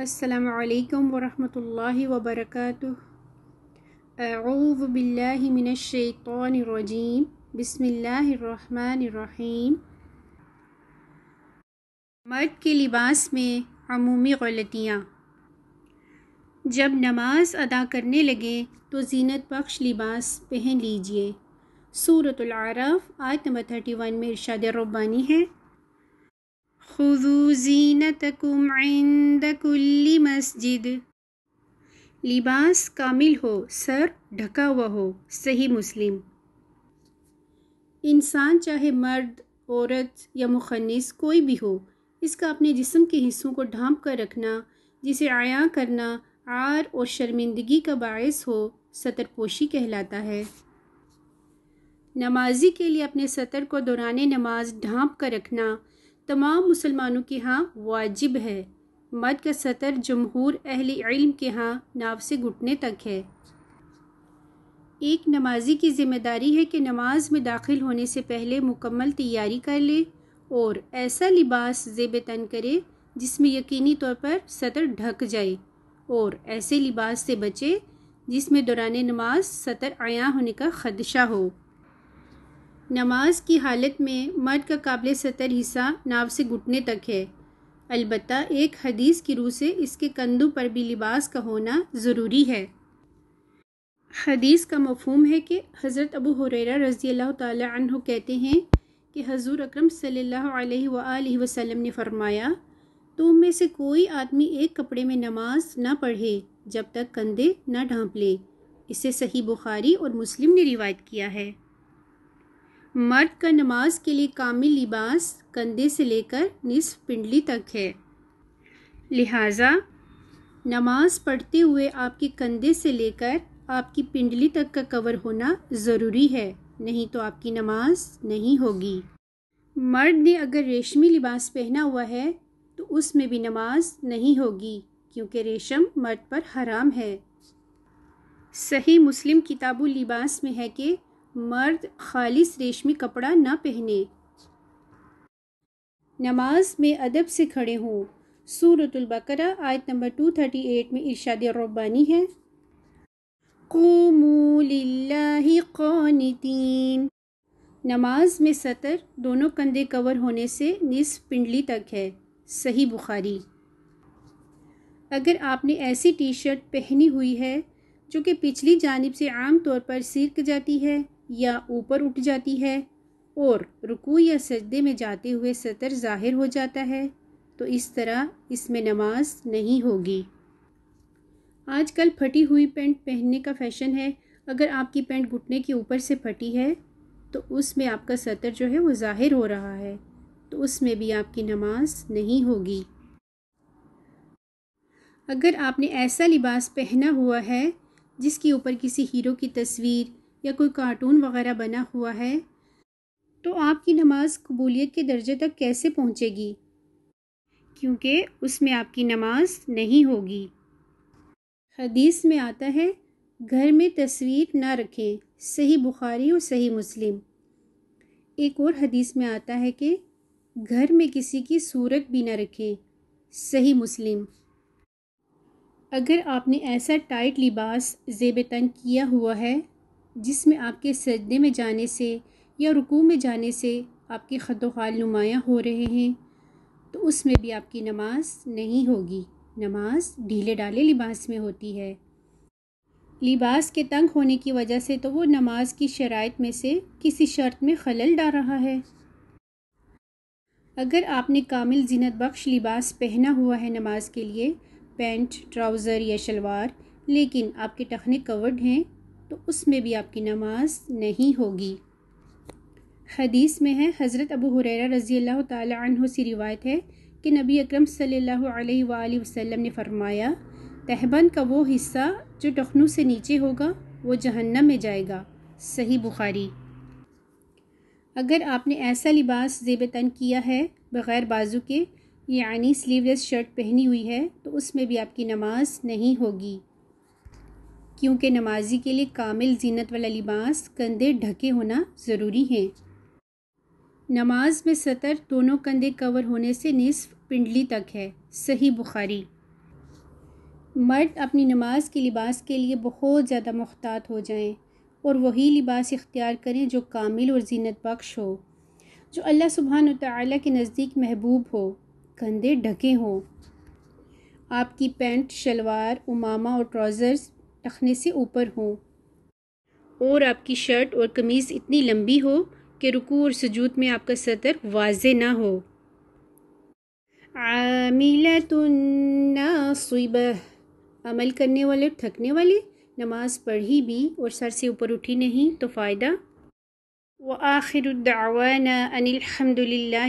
السلام عليكم ورحمة الله وبركاته أعوذ بالله من الشيطان الرجيم بسم الله الرحمن الرحيم मर्द के लिबास में अमूमी गलतियाँ जब नमाज अदा करने लगे तो जीनत बख्श लिबास पहन लीजिए सूरतुल आरफ आयत नंबर थर्टी वन में इरशाद रब्बानी है खुजू जीनतकुम इंद कुल्ली मस्जिद लिबास कामिल हो सर ढका हुआ हो सही मुस्लिम इंसान चाहे मर्द औरत या मुखनिस कोई भी हो इसका अपने जिस्म के हिस्सों को ढांप कर रखना जिसे आया करना आर और शर्मिंदगी का बायस हो सतरपोशी कहलाता है नमाजी के लिए अपने सतर को दौरान नमाज ढांप कर रखना तमाम मुसलमानों के यहाँ वाजिब है मर्द का सतर जमहूर अहल इल्म के यहाँ नाव से घुटने तक है एक नमाजी की जिम्मेदारी है कि नमाज में दाखिल होने से पहले मुकम्मल तैयारी कर ले और ऐसा लिबास जेब तन करे जिसमें यकीनी तौर पर सतर ढक जाए और ऐसे लिबास से बचे जिसमें दौरान नमाज सतर आया होने का खदशा हो नमाज की हालत में मर्द का काबिल सतर हिस्सा नाव से घुटने तक है अलबत् एक हदीस की रूह से इसके कंधों पर भी लिबास का होना ज़रूरी है हदीस का मफहम है कि हज़रत अबू हुररा रज़ी अल्लाह तह कहते हैं कि हजूर अक्रम सम ने फरमाया तुम में से कोई आदमी एक कपड़े में नमाज ना पढ़े जब तक कंधे ना ढांप ले इसे सही बुखारी और मुस्लिम ने रिवायत किया है मर्द का नमाज के लिए कामिल लिबास कंधे से लेकर निसफ पिंडली तक है लिहाजा नमाज पढ़ते हुए आपके कंधे से लेकर आपकी पिंडली तक का कवर होना ज़रूरी है नहीं तो आपकी नमाज नहीं होगी मर्द ने अगर रेशमी लिबास पहना हुआ है तो उसमें भी नमाज नहीं होगी क्योंकि रेशम मर्द पर हराम है सही मुस्लिम किताबुल लिबास में है कि मर्द खालिस रेशमी कपड़ा ना पहने नमाज में अदब से खड़े हों बकरा आयत नंबर टू थर्टी एट में इर्शाद रब्बानी है नमाज में सतर दोनों कंधे कवर होने से निस पिंडली तक है सही बुखारी अगर आपने ऐसी टी शर्ट पहनी हुई है जो कि पिछली जानब से आम तौर पर सिरक जाती है या ऊपर उठ जाती है और रुकू या सजदे में जाते हुए सतर ज़ाहिर हो जाता है तो इस तरह इसमें नमाज नहीं होगी आजकल फटी हुई पैंट पहनने का फैशन है अगर आपकी पैंट घुटने के ऊपर से फटी है तो उसमें आपका सतर जो है वो ज़ाहिर हो रहा है तो उसमें भी आपकी नमाज नहीं होगी अगर आपने ऐसा लिबास पहना हुआ है जिसके ऊपर किसी हीरो की तस्वीर या कोई कार्टून वगैरह बना हुआ है तो आपकी नमाज़ कबूलियत के दर्जे तक कैसे पहुँचेगी क्योंकि उसमें आपकी नमाज नहीं होगी हदीस में आता है घर में तस्वीर ना रखें सही बुखारी और सही मुस्लिम एक और हदीस में आता है कि घर में किसी की सूरत भी ना रखें सही मुस्लिम अगर आपने ऐसा टाइट लिबास जेब तंग किया हुआ है जिसमें आपके सजदे में जाने से या रुकू में जाने से आपके ख़त हाल नुमायाँ हो रहे हैं तो उसमें भी आपकी नमाज नहीं होगी नमाज ढीले डाले लिबास में होती है लिबास के तंग होने की वजह से तो वो नमाज की शराइ में से किसी शर्त में खलल डाल रहा है अगर आपने कामिल जिनत बख्श लिबास पहना हुआ है नमाज के लिए पेंट ट्राउज़र या शलवार लेकिन आपके टखने कवर्ड हैं तो उसमें भी आपकी नमाज नहीं होगी हदीस में है हज़रत अबू हुरैरा रज़ी अल्लाह तह से रिवायत है कि नबी अकरम सल्लल्लाहु अलैहि वसल्लम ने फरमाया तहबन का वो हिस्सा जो टखनू से नीचे होगा वो जहन्नम में जाएगा सही बुखारी अगर आपने ऐसा लिबास जेब तन किया है बग़ैर बाजू के यानी स्लीवलेस शर्ट पहनी हुई है तो उसमें भी आपकी नमाज नहीं होगी क्योंकि नमाजी के लिए कामिल जीनत वाला लिबास कंधे ढके होना ज़रूरी है नमाज में सतर दोनों कंधे कवर होने से निसफ पिंडली तक है सही बुखारी मर्द अपनी नमाज के लिबास के लिए बहुत ज़्यादा मुख्तात हो जाएं और वही लिबास इख्तियार करें जो कामिल और जीनत बख्श हो जो अल्लाह सुबहान तला के नज़दीक महबूब हो कंधे ढके हों आपकी पैंट शलवार उमामा और ट्राउज़र्स टखने से ऊपर हो और आपकी शर्ट और कमीज़ इतनी लंबी हो कि रुकू और सजूद में आपका सतर वाज ना हो आमिला नासिबह अमल करने वाले थकने वाले नमाज पढ़ी भी और सर से ऊपर उठी नहीं तो फ़ायदा व आखिर दावाना अनिलहमदिल्ला